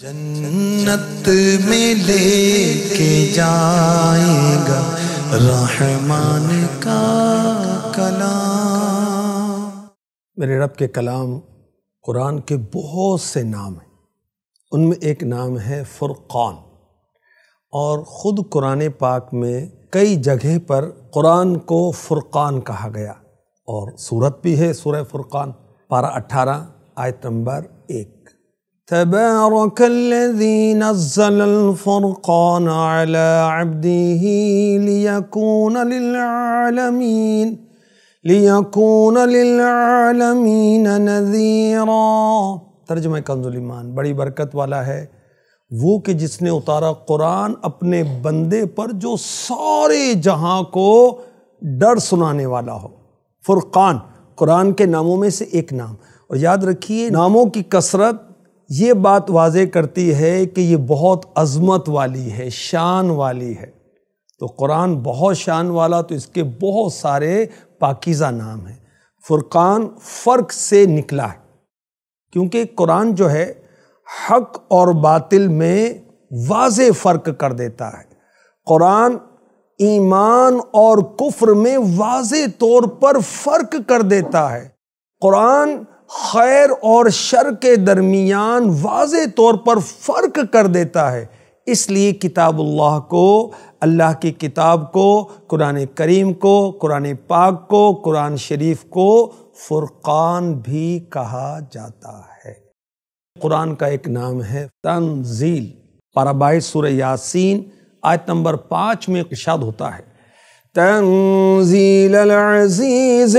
जन्नत में के जाएगा रहमान का कलाम मेरे रब के कलाम कुरान के बहुत से नाम हैं उनमें एक नाम है फ़ुरक़ान और ख़ुद कुरान पाक में कई जगह पर कुरान को फ़ुरक़ान कहा गया और सूरत भी है सूरह फ़ुरक़ान पारा अट्ठारह आयत नंबर एक تبارك الذي نزل الفرقان على عبده ليكون للعالمين ليكون للعالمين نذيرا तर्जम कंजुल ईमान बड़ी बरकत वाला है वो कि जिसने उतारा कुरान अपने बंदे पर जो सारे जहां को डर सुनाने वाला हो फुरकान कुरान के नामों में से एक नाम और याद रखिए नामों की कसरत ये बात वाज करती है कि ये बहुत अज़मत वाली है शान वाली है तो कुरान बहुत शान वाला तो इसके बहुत सारे पाकिज़ा नाम हैं फ़ुरक़ान फ़र्क से निकला है क्योंकि कुरान जो है हक और बातिल में वाज फ़र्क कर देता है कुरान ईमान और कुफ्र में वाज तौर पर फ़र्क कर देता है कुरान खैर और शर के दरमियान वाज तौर पर फ़र्क कर देता है इसलिए किताबुल्लाह को अल्लाह की किताब को कुरान करीम को कुरान पाक को कुरान शरीफ को फुरक़ान भी कहा जाता है कुरान का एक नाम है तंजील पाराबाई सुर यासीन आयत नंबर पाँच में इशाद होता है तंजील अजीज़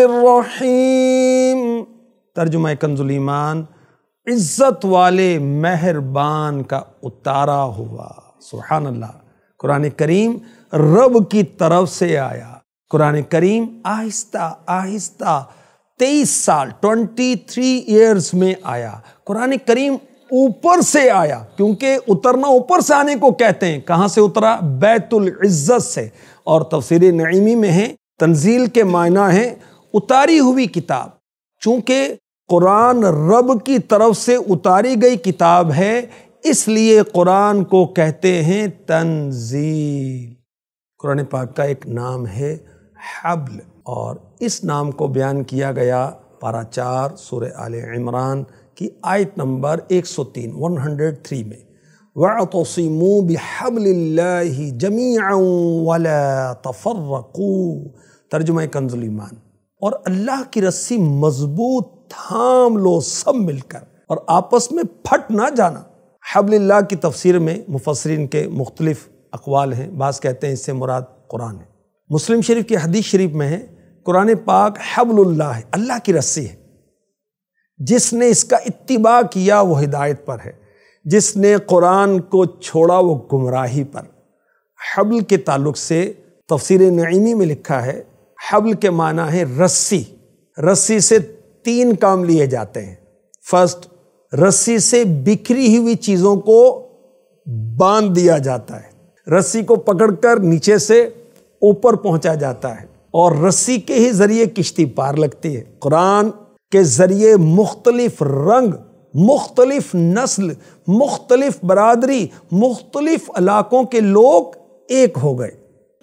तर्जुमा कंजुलीमान इज़्ज़त वाले मेहरबान का उतारा हुआ सुबहान अल्लाह कुरान करीम रब की तरफ से आया कुरान करीम आहिस्ता आहिस्ता तेईस साल ट्वेंटी थ्री ईयर्स में आया कुरान करीम ऊपर से आया क्योंकि उतरना ऊपर से आने को कहते हैं कहाँ से उतरा बैतुल इज़्ज़त से और तफसर नईमी में है तंजील के मायना है उतारी हुई किताब चूँकि कुरान रब की तरफ से उतारी गई किताब है इसलिए कुरान को कहते हैं तंजील कुरान पाक का एक नाम है हबल और इस नाम को बयान किया गया पारा चार सूर आल इमरान की आयत नंबर 103 103 में वतोसीमू बहबल जमी वला तफर्रकू तर्जुमा कंजुलमान और अल्लाह की रस्सी मजबूत थाम लो सब मिलकर और आपस में फट ना जाना हबल्ला की तफसीर में मुफसरीन के मुख्तलिफ अकवाल हैं बास कहते हैं इससे मुराद कुरान है मुस्लिम शरीफ की हदीस शरीफ में है कुरान पाक हबल्ला है अल्लाह की रस्सी है जिसने इसका इतबा किया वो हिदायत पर है जिसने कुरान को छोड़ा वो गुमराही पर हबल के ताल्लुक से तफसर नईमी में लिखा है हबल के माना है रस्सी रस्सी से तीन काम लिए जाते हैं फर्स्ट रस्सी से बिखरी हुई चीज़ों को बांध दिया जाता है रस्सी को पकड़कर नीचे से ऊपर पहुंचा जाता है और रस्सी के ही जरिए किश्ती पार लगती है कुरान के जरिए मुख्तलिफ रंग मुख्तलिफ नस्ल मुख्तलिफ बरदरी मुख्तलिफ इलाकों के लोग एक हो गए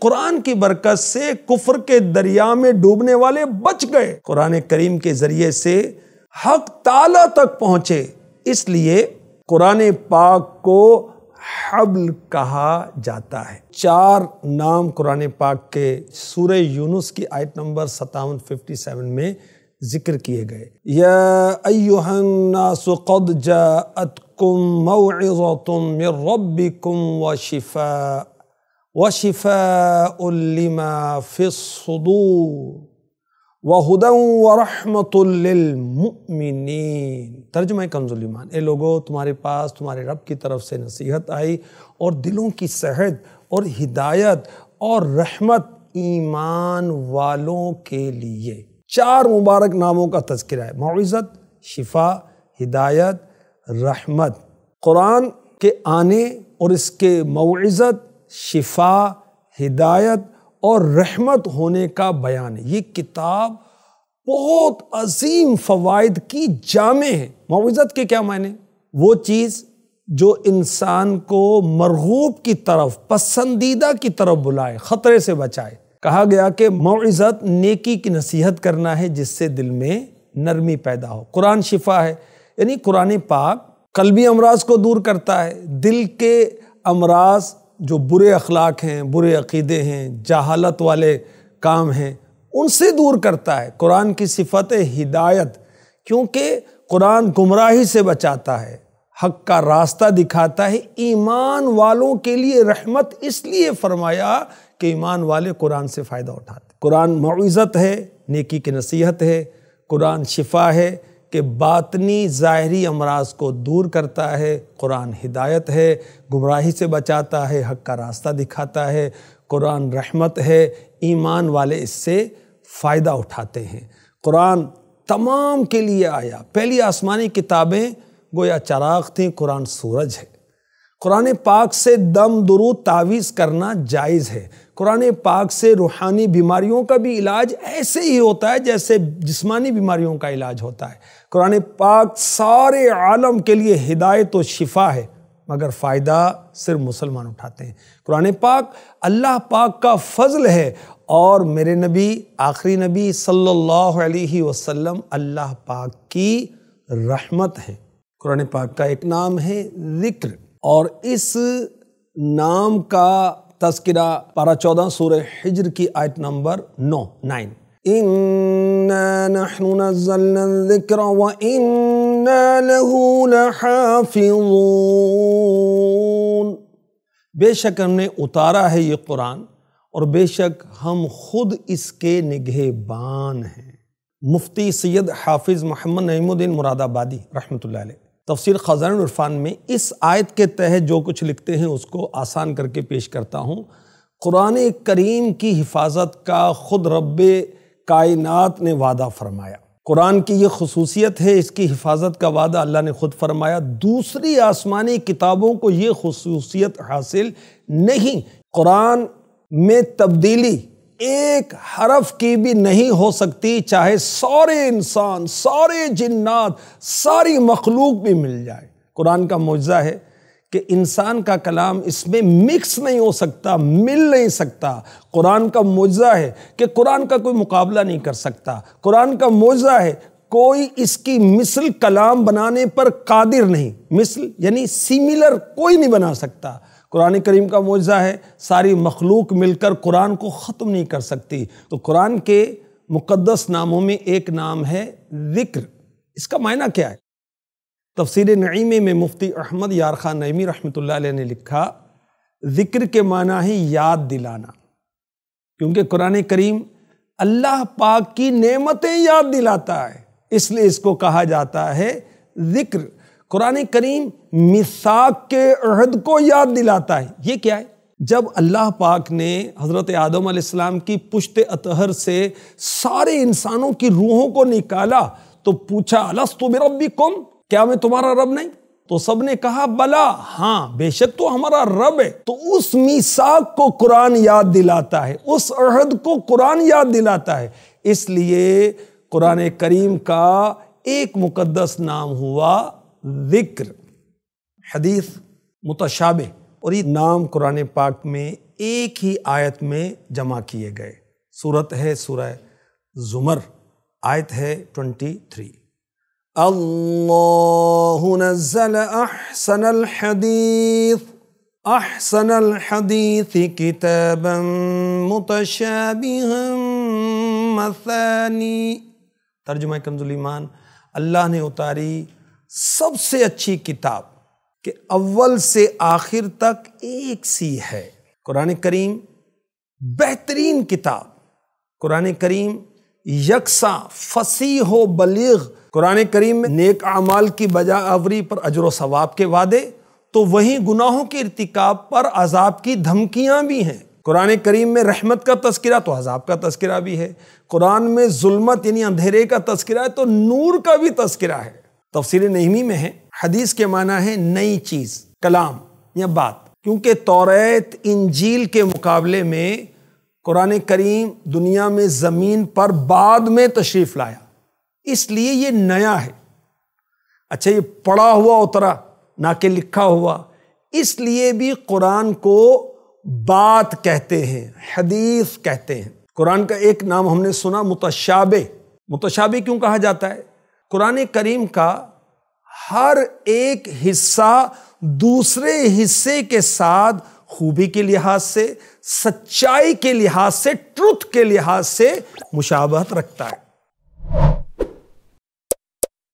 कुरान की बरकत से कुफर के दरिया में डूबने वाले बच गए कुरान करीम के जरिए से हक ताला तक पहुंचे इसलिए कुरान पाक को हबल कहा जाता है चार नाम कुरान पाक के सूर्य यूनुस की आयत नंबर सतावन फिफ्टी सेवन में जिक्र किए गए या शिफा वशिफ़ा लमा फ़िसदूर वहदम वरहमतमिन तर्जमा कमज़ुलमान ए लोगो तुम्हारे पास तुम्हारे रब की तरफ से नसीहत आई और दिलों की सेहत और हिदायत और रहमत ईमान वालों के लिए चार मुबारक नामों का तस्करा है मुआज़त शिफा हिदायत रहमत कुरान के आने और इसके मुआज़त शिफा हिदायत और रहमत होने का बयान है ये किताब बहुत अजीम फ़वाद की जामे है मुआवज़त के क्या मायने वो चीज़ जो इंसान को मरगूब की तरफ पसंदीदा की तरफ बुलाए ख़तरे से बचाए कहा गया कि मुआवज़त नेकी की नसीहत करना है जिससे दिल में नरमी पैदा हो कुरान शिफा है यानी कुरान पाक कलबी अमराज को दूर करता है दिल के अमराज जो बुरे अखलाक हैं बुरे अक़ीदे हैं जहालत वाले काम हैं उनसे दूर करता है कुरान की सिफत हिदायत क्योंकि कुरान गुमराही से बचाता है हक का रास्ता दिखाता है ईमान वालों के लिए रहमत इसलिए फरमाया कि ईमान वाले कुरान से फ़ायदा उठाते कुरान मुइज़त है नेकी की नसीहत है कुरान शिफा है कि बातनी ज़ाहरी अमराज को दूर करता है कुरान हिदायत है गुमराही से बचाता है हक का रास्ता दिखाता है कुरान रहमत है ईमान वाले इससे फ़ायदा उठाते हैं कुरान तमाम के लिए आया पहली आसमानी किताबें गोया चराग थी कुरान सूरज है कुरान पाक से दम दुरु तावीज़ करना जायज़ है कुरान पाक से रूहानी बीमारियों का भी इलाज ऐसे ही होता है जैसे जिस्मानी बीमारियों का इलाज होता है कुरान पाक सारे आलम के लिए हिदायत तो शिफा है मगर फ़ायदा सिर्फ मुसलमान उठाते हैं कुरान पाक अल्लाह पाक का फजल है और मेरे नबी आखिरी नबी सल्लल्लाहु अलैहि वसल्लम अल्लाह पाक की रहमत है कुरान पाक का एक नाम है ज़िक्र और इस नाम का तस्करा पारा चौदह सूर हिजर की आयत नंबर नौ नाइन إنا نحن نزلنا الذكر وإنا له لحافظون बेशक हमने उतारा है ये कुरान और बेशक हम खुद इसके निगहबान हैं मुफ्ती सैयद हाफिज़ मोहम्मद नईमुद्दीन मुरादाबादी रहमत तफसर ख़जान इरफान में इस आयत के तहत जो कुछ लिखते हैं उसको आसान करके पेश करता हूँ क़ुरान करीम की हिफाजत का ख़ुद रब्बे कायनात ने वादा फरमाया कुरान की ये खसूसियत है इसकी हिफाजत का वादा अल्लाह ने ख़ुद फरमाया दूसरी आसमानी किताबों को ये खसूसियत हासिल नहीं कुरान में तब्दीली एक हरफ की भी नहीं हो सकती चाहे सारे इंसान सारे जिन्नात सारी मखलूक भी मिल जाए कुरान का मुआजा है कि इंसान का कलाम इसमें मिक्स नहीं हो सकता मिल नहीं सकता कुरान का मौजा है कि कुरान का कोई मुकाबला नहीं कर सकता कुरान का मौजा है कोई इसकी मिसल कलाम बनाने पर कादिर नहीं मिसल यानी सिमिलर कोई नहीं बना सकता कुरान करीम का मौजा है सारी मखलूक मिलकर कुरान को ख़त्म नहीं कर सकती तो कुरान के मुक़दस नामों में एक नाम है ज़िक्र इसका मायना क्या है तफसर नईमे में मुफ्ती अहमद यार खान नईमी रहमत ने लिखा ज़िक्र के माना ही याद दिलाना क्योंकि कुरान करीम अल्लाह पाक की नेमतें याद दिलाता है इसलिए इसको कहा जाता है ज़िक्र कुरान करीम मिसाक के अहद को याद दिलाता है ये क्या है जब अल्लाह पाक ने हज़रत आदम आसमाम की पुश्त अतहर से सारे इंसानों की रूहों को निकाला तो पूछा अलस्तु रब्बी कम क्या मैं तुम्हारा रब नहीं तो सबने कहा बला हाँ बेशक तो हमारा रब है तो उस मीसाक को कुरान याद दिलाता है उस अहद को कुरान याद दिलाता है इसलिए कुरान करीम का एक मुकद्दस नाम हुआ जिक्र हदीस मुतशाबे और ये नाम कुरान पाक में एक ही आयत में जमा किए गए सूरत है सूरह जुमर आयत है ट्वेंटी थ्री الله نزل أحسن الحديث أحسن الحديث كتابا متشابها مثاني तर्जुमा कमजुलीमान अल्लाह ने उतारी सबसे अच्छी किताब कि अव्वल से आखिर तक एक सी है कुरान करीम बेहतरीन किताब कुरान करीम यकसा फसी हो बलीग कुरान करीम में नेक अमाल की आवरी पर अजर सवाब के वादे तो वहीं गुनाहों के इरतिकाब पर अजाब की धमकियाँ भी हैं कुरान करीम में रहमत का तस्करा तो अजाब का तस्करा भी है कुरान में जुल्मत यानी अंधेरे का तस्करा है तो नूर का भी तस्करा है तफसर नहमी में है हदीस के माना है नई चीज़ कलाम या बात क्योंकि तौरत इंजील के मुकाबले में कुरान करीम दुनिया में ज़मीन पर बाद में तशरीफ़ लाया इसलिए ये नया है अच्छा ये पढ़ा हुआ उतरा ना कि लिखा हुआ इसलिए भी कुरान को बात कहते हैं हदीस कहते हैं कुरान का एक नाम हमने सुना मुतशाबे मुतशाबे क्यों कहा जाता है कुरान करीम का हर एक हिस्सा दूसरे हिस्से के साथ खूबी के लिहाज से सच्चाई के लिहाज से ट्रुथ के लिहाज से मुशाबहत रखता है